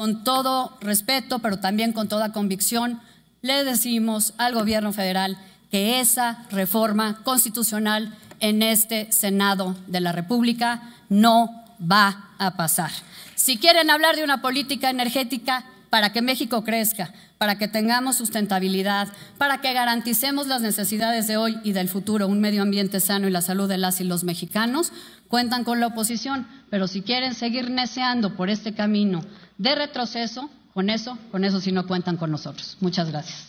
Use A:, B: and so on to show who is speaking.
A: con todo respeto, pero también con toda convicción, le decimos al gobierno federal que esa reforma constitucional en este Senado de la República no va a pasar. Si quieren hablar de una política energética para que México crezca, para que tengamos sustentabilidad, para que garanticemos las necesidades de hoy y del futuro, un medio ambiente sano y la salud de las y los mexicanos, cuentan con la oposición. Pero si quieren seguir neceando por este camino de retroceso, con eso, con eso si no cuentan con nosotros. Muchas gracias.